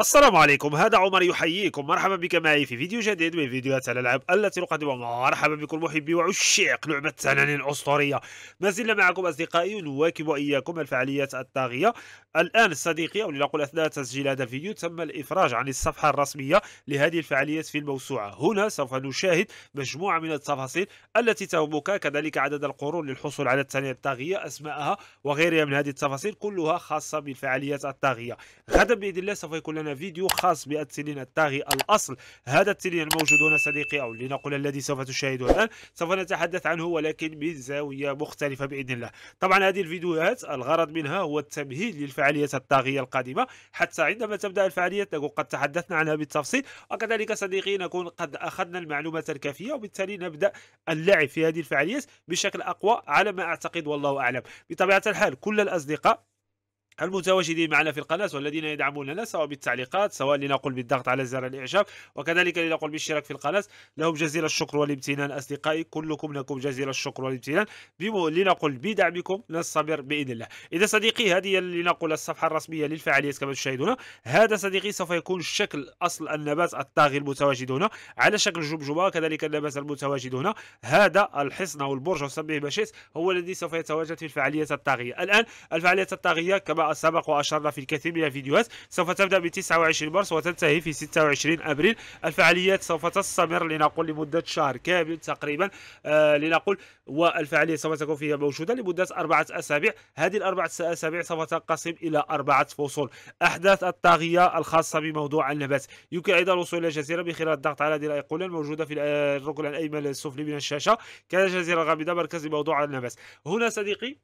السلام عليكم هذا عمر يحييكم مرحبا بك معي في فيديو جديد من فيديوهات الالعاب التي نقدمها مرحبا بكم محبي وعشاق لعبه تنانين الاسطوريه ما زلنا معكم اصدقائي نواكب واياكم الفعاليات الطاغيه الان صديقي او لنقل اثناء تسجيل هذا الفيديو تم الافراج عن الصفحه الرسميه لهذه الفعاليات في الموسوعه هنا سوف نشاهد مجموعه من التفاصيل التي تهمك كذلك عدد القرون للحصول على التنانين الطاغيه اسمائها وغيرها من هذه التفاصيل كلها خاصه بالفعاليات الطاغيه غدا باذن الله سوف يكون لنا لنا فيديو خاص بالتسلين الطاغي الأصل هذا التسلين الموجود هنا صديقي أو لنقل الذي سوف تشاهده الآن سوف نتحدث عنه ولكن من زاوية مختلفة بإذن الله طبعا هذه الفيديوهات الغرض منها هو التمهيد للفعاليات الطاغية القادمة حتى عندما تبدأ الفعاليات نكون قد تحدثنا عنها بالتفصيل وكذلك صديقي نكون قد أخذنا المعلومات الكافية وبالتالي نبدأ اللعب في هذه الفعاليات بشكل أقوى على ما أعتقد والله أعلم بطبيعة الحال كل الأصدقاء المتواجدين معنا في القناة والذين يدعموننا سواء بالتعليقات سواء لنقل بالضغط على زر الإعجاب وكذلك لنقل بالاشتراك في القناة لهم جزيل الشكر والامتنان أصدقائي كلكم لكم جزيل الشكر والامتنان لنقل بدعمكم نستمر بإذن الله إذا صديقي هذه لنقل الصفحة الرسمية للفعاليات كما تشاهدون هذا صديقي سوف يكون شكل أصل النبات الطاغي المتواجد هنا على شكل جبجبة كذلك النبات المتواجد هنا هذا الحصن أو البرج أو سميه هو الذي سوف يتواجد في الفعاليات الطاغية الآن الفعاليات الطاغية كما سبق وأشرنا في الكثير من الفيديوهات سوف تبدأ ب 29 مارس وتنتهي في 26 أبريل الفعاليات سوف تستمر لنقول لمدة شهر كامل تقريبا آه لنقول والفعالية سوف تكون فيها موجودة لمدة أربعة أسابيع هذه الأربعة أسابيع سوف تنقسم إلى أربعة فصول أحداث الطاغية الخاصة بموضوع النبات يمكن أيضا الوصول إلى الجزيرة من خلال الضغط على هذه الأيقونة الموجودة في آه، الركن الأيمن السفلي من الشاشة الجزيره الغامضة مركز لموضوع النبات هنا صديقي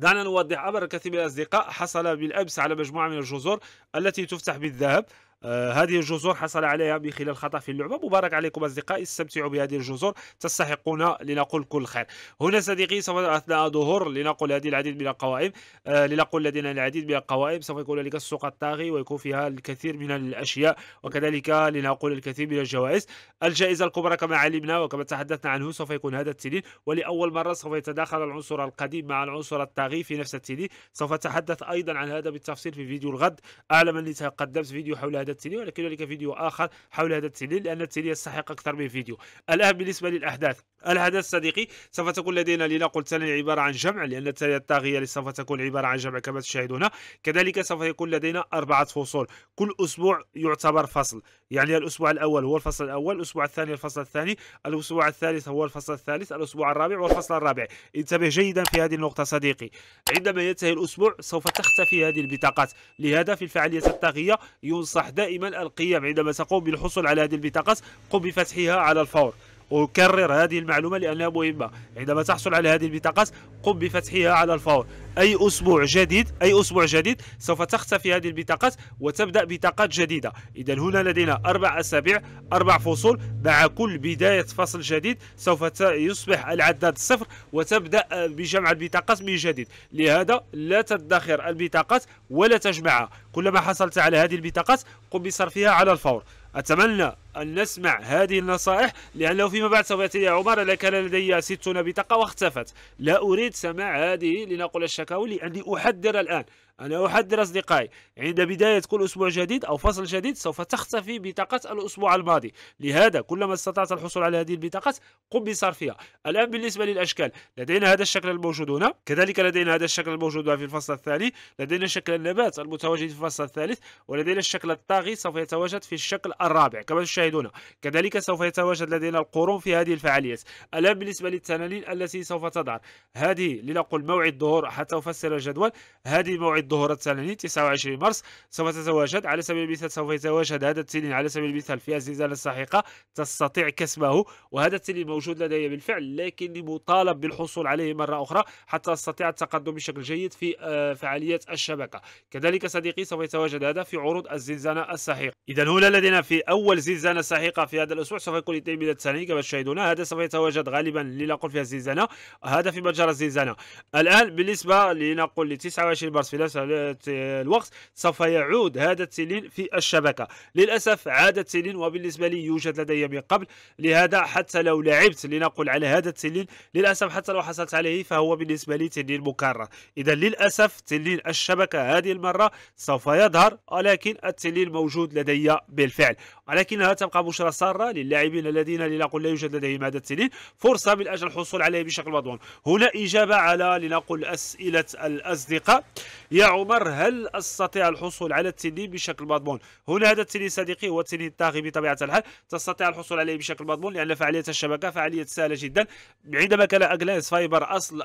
دعنا نوضح أمر كثير من الأصدقاء حصل بالأمس على مجموعة من الجزر التي تفتح بالذهب آه هذه الجزور حصل عليها من خلال خطأ في اللعبة مبارك عليكم أصدقائي استمتعوا بهذه الجزور تستحقون لنقول كل خير هنا صديقي سوف أثناء ظهور لنقل هذه العديد من القوائم آه لنقل لدينا العديد من القوائم سوف يكون لك السوق الطاغي ويكون فيها الكثير من الأشياء وكذلك لنقول الكثير من الجوائز الجائزة الكبرى كما علمنا وكما تحدثنا عنه سوف يكون هذا التنين ولأول مرة سوف يتداخل العنصر القديم مع العنصر الطاغي في نفس التنين سوف أتحدث أيضا عن هذا بالتفصيل في فيديو الغد أعلم أني تقدمت فيديو حول هذا هذا التيلي ولكن هنالك فيديو آخر حول هذا التيلي لأن التيلي يستحق أكثر من فيديو الآن بالنسبة للأحداث الأحداث صديقي سوف تكون لدينا لنقل تالي عبارة عن جمع لأن التالي الطاغية سوف تكون عبارة عن جمع كما تشاهدون كذلك سوف يكون لدينا أربعة فصول كل أسبوع يعتبر فصل يعني الأسبوع الأول هو الفصل الأول الأسبوع الثاني الفصل الثاني الأسبوع الثالث هو الفصل الثالث الأسبوع الرابع والفصل الرابع انتبه جيدا في هذه النقطة صديقي عندما ينتهي الأسبوع سوف تختفي هذه البطاقات لهذا في الفعالية الطاغية ينصح دائما القيام عندما تقوم بالحصول على هذه البطاقات قم بفتحها على الفور أكرر هذه المعلومة لأنها مهمة عندما تحصل على هذه البطاقات قم بفتحها على الفور أي أسبوع جديد أي أسبوع جديد سوف تختفي هذه البطاقات وتبدأ بطاقات جديدة إذا هنا لدينا أربع أسابيع أربع فصول مع كل بداية فصل جديد سوف يصبح العداد صفر وتبدأ بجمع البطاقات من جديد لهذا لا تدخر البطاقات ولا تجمعها كلما حصلت على هذه البطاقات قم بصرفها على الفور أتمنى أن نسمع هذه النصائح لأنه فيما بعد سوف يأتي عمر أنا كان لدي ستون بطاقة واختفت لا أريد سماع هذه لنقل الشكاوي لأني أحذر الآن أنا أحذر أصدقائي عند بداية كل أسبوع جديد أو فصل جديد سوف تختفي بطاقة الأسبوع الماضي لهذا كلما استطعت الحصول على هذه البطاقات قم بصرفها الآن بالنسبة للأشكال لدينا هذا الشكل الموجود هنا كذلك لدينا هذا الشكل الموجود في الفصل الثاني لدينا شكل النبات المتواجد في الفصل الثالث ولدينا الشكل الطاغي سوف يتواجد في الشكل الرابع كما تشاهدون كذلك سوف يتواجد لدينا القرون في هذه الفعاليات الآن بالنسبة للتنانين التي سوف تظهر هذه لنقل موعد ظهور حتى أفسر الجدول هذه موعد الظهر الثاني 29 مارس سوف تتواجد على سبيل المثال سوف يتواجد هذا التنين على سبيل المثال في الزلزال الساحقة تستطيع كسبه وهذا التنين موجود لدي بالفعل لكني مطالب بالحصول عليه مرة أخرى حتى أستطيع التقدم بشكل جيد في آه، فعاليات الشبكة كذلك صديقي سوف يتواجد هذا في عروض الزنزانة الساحقة إذا هنا لدينا في أول زنزانة ساحقة في هذا الأسبوع سوف يكون الاثنين من الثاني كما تشاهدون هذا سوف يتواجد غالبا لنقول في الزنزانة هذا في متجر الزنزانة الآن بالنسبة لنقول ل 29 مارس في نفس الوقت سوف يعود هذا التلين في الشبكة للأسف عاد التلين وبالنسبة لي يوجد لدي من قبل لهذا حتى لو لعبت لنقل على هذا التلين للأسف حتى لو حصلت عليه فهو بالنسبة لي تلين مكرر إذا للأسف تلين الشبكة هذه المرة سوف يظهر ولكن التلين موجود لدي بالفعل ولكنها تبقى بشرى سارة للاعبين الذين لنقل لا يوجد لديهم هذا التلين فرصة من أجل الحصول عليه بشكل مضمون هنا إجابة على لنقل أسئلة الأصدقاء عمر هل استطيع الحصول على التلي بشكل مضمون هنا هذا التلي صديقي هو التلي الطاغي بطبيعه الحال تستطيع الحصول عليه بشكل مضمون لان فعاليه الشبكه فعاليه سهله جدا عندما كان اجلاس فايبر اصل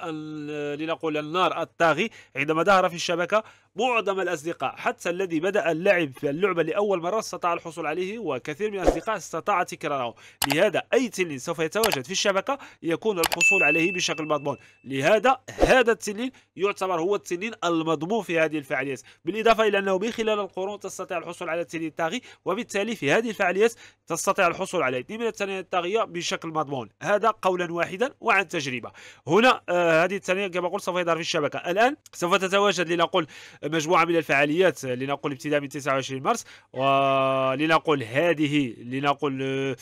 لنقول النار الطاغي عندما ظهر في الشبكه معظم الاصدقاء حتى الذي بدا اللعب في اللعبه لاول مره استطاع الحصول عليه وكثير من الاصدقاء استطاع تكراره لهذا اي تلين سوف يتواجد في الشبكه يكون الحصول عليه بشكل مضمون لهذا هذا التلين يعتبر هو التلين المضمون في هذه الفعاليات بالإضافة إلى أنه من خلال القرون تستطيع الحصول على التنين الطاغي وبالتالي في هذه الفعاليات تستطيع الحصول على اثنين من التنين الطاغية بشكل مضمون هذا قولا واحدا وعن تجربة هنا آه هذه التنين كما قلت سوف يظهر في الشبكة الآن سوف تتواجد لنقول مجموعة من الفعاليات آه، لنقول ابتداء من 29 مارس ولنقول هذه لنقول آه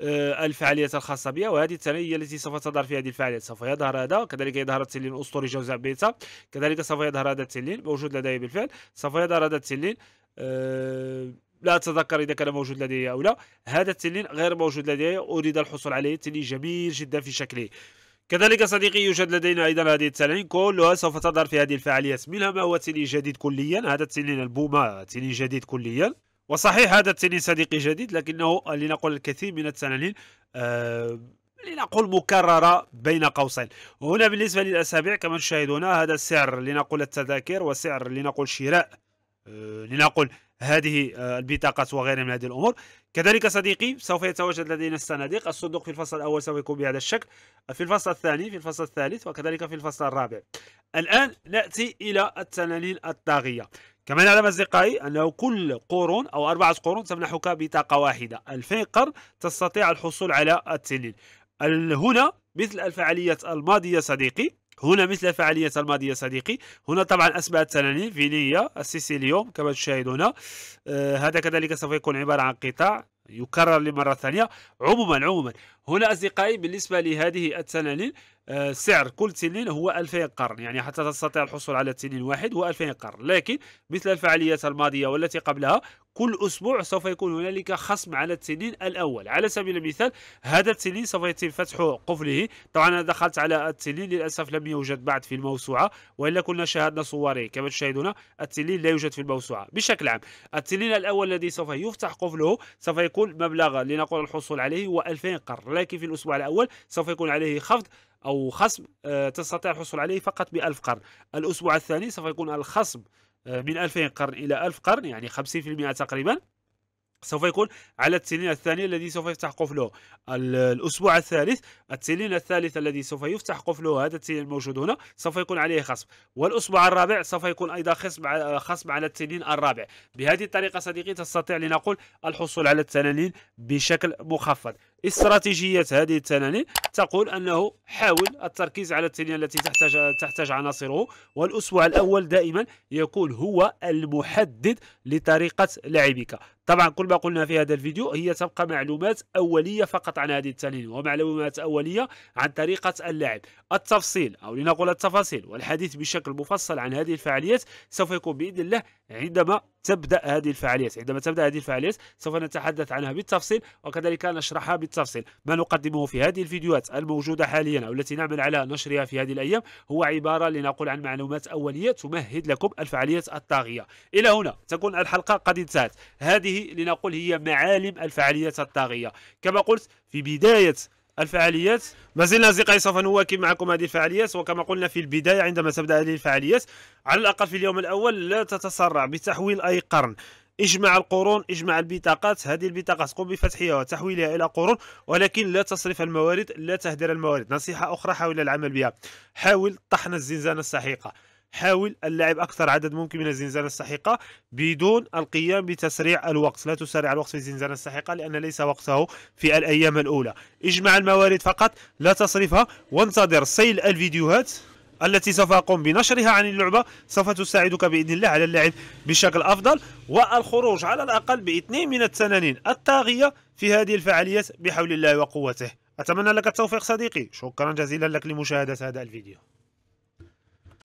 آه، الفعاليات الخاصه بها وهذه الثانيه هي التي سوف تظهر في هذه الفعاليات سوف يظهر هذا كذلك يظهر التلين الاسطوري جوزع بيتا كذلك سوف يظهر هذا التلين موجود لدي بالفعل سوف يظهر هذا التلين أه لا اتذكر اذا كان موجود لدي او لا هذا التلين غير موجود لدي اريد الحصول عليه تنين جميل جدا في شكله كذلك صديقي يوجد لدينا ايضا هذه التلين كلها سوف تظهر في هذه الفعاليات منها ما هو تلين جديد كليا هذا التلين البومه تلين جديد كليا وصحيح هذا التنين صديقي جديد لكنه لنقل الكثير من التنانين آه مكررة بين قوسين وهنا بالنسبة للأسابيع كما تشاهدون هذا السعر لنقول التذاكر وسعر لنقول شراء آه هذه آه البطاقات وغيرها من هذه الأمور كذلك صديقي سوف يتواجد لدينا الصناديق الصندوق في الفصل الأول سوف يكون بهذا الشكل في الفصل الثاني في الفصل الثالث وكذلك في الفصل الرابع الآن نأتي إلى التنانين الطاغية كما نعلم أصدقائي أنه كل قرون أو أربعة قرون تمنحك بطاقة واحدة الفيقر تستطيع الحصول على التنين هنا مثل الفعالية الماضية صديقي هنا مثل الفعالية الماضية صديقي هنا طبعا أسماء التنانين فينيا السيسيليوم كما تشاهدون آه هذا كذلك سوف يكون عبارة عن قطاع يكرر لمرة ثانية عموما عموما هنا أصدقائي بالنسبة لهذه التنانين آه، سعر كل تنين هو 2000 قرن يعني حتى تستطيع الحصول على تنين واحد هو 2000 قرن لكن مثل الفعاليات الماضية والتي قبلها كل أسبوع سوف يكون هنالك خصم على التنين الأول على سبيل المثال هذا التنين سوف يتم فتح قفله طبعا أنا دخلت على التنين للأسف لم يوجد بعد في الموسوعة وإلا كنا شاهدنا صوره كما تشاهدون التنين لا يوجد في الموسوعة بشكل عام التنين الأول الذي سوف يفتح قفله سوف يكون مبلغ لنقول الحصول عليه هو 2000 قرن لكن في الأسبوع الأول سوف يكون عليه خفض أو خصم آه، تستطيع الحصول عليه فقط ب 1000 قرن الأسبوع الثاني سوف يكون الخصم من 2000 قرن إلى 1000 قرن يعني 50% تقريبا سوف يكون على التنين الثاني الذي سوف يفتح قفله الأسبوع الثالث التنين الثالث الذي سوف يفتح قفله هذا التنين الموجود هنا سوف يكون عليه خصم والأسبوع الرابع سوف يكون أيضا خصم خصم على التنين الرابع بهذه الطريقة صديقي تستطيع لنقول الحصول على التنانين بشكل مخفض استراتيجيه هذه التنانين تقول انه حاول التركيز على التنين التي تحتاج تحتاج عناصره والاسبوع الاول دائما يكون هو المحدد لطريقه لعبك طبعا كل ما قلنا في هذا الفيديو هي تبقى معلومات أولية فقط عن هذه التمرين ومعلومات أولية عن طريقة اللعب التفصيل أو لنقول التفاصيل والحديث بشكل مفصل عن هذه الفعاليات سوف يكون بإذن الله عندما تبدأ هذه الفعاليات عندما تبدأ هذه الفعاليات سوف نتحدث عنها بالتفصيل وكذلك نشرحها بالتفصيل ما نقدمه في هذه الفيديوهات الموجودة حاليا أو التي نعمل على نشرها في هذه الأيام هو عبارة لنقول عن معلومات أولية تمهد لكم الفعاليات الطاغية إلى هنا تكون الحلقة قد انتهت هذه هذه لنقول هي معالم الفعاليات الطاغية كما قلت في بداية الفعاليات ما زلنا اصدقائي سوف نواكب معكم هذه الفعاليات وكما قلنا في البدايه عندما تبدا هذه الفعاليات على الاقل في اليوم الاول لا تتسرع بتحويل اي قرن اجمع القرون اجمع البطاقات هذه البطاقات قم بفتحها وتحويلها الى قرون ولكن لا تصرف الموارد لا تهدر الموارد نصيحه اخرى حاول العمل بها حاول طحن الزنزانه السحيقه حاول اللعب أكثر عدد ممكن من الزنزانة السحيقة بدون القيام بتسريع الوقت لا تسرع الوقت في الزنزانة السحيقة لأن ليس وقته في الأيام الأولى اجمع الموارد فقط لا تصرفها وانتظر سيل الفيديوهات التي سوف أقوم بنشرها عن اللعبة سوف تساعدك بإذن الله على اللعب بشكل أفضل والخروج على الأقل باثنين من التنانين الطاغية في هذه الفعاليات بحول الله وقوته أتمنى لك التوفيق صديقي شكرا جزيلا لك لمشاهدة هذا الفيديو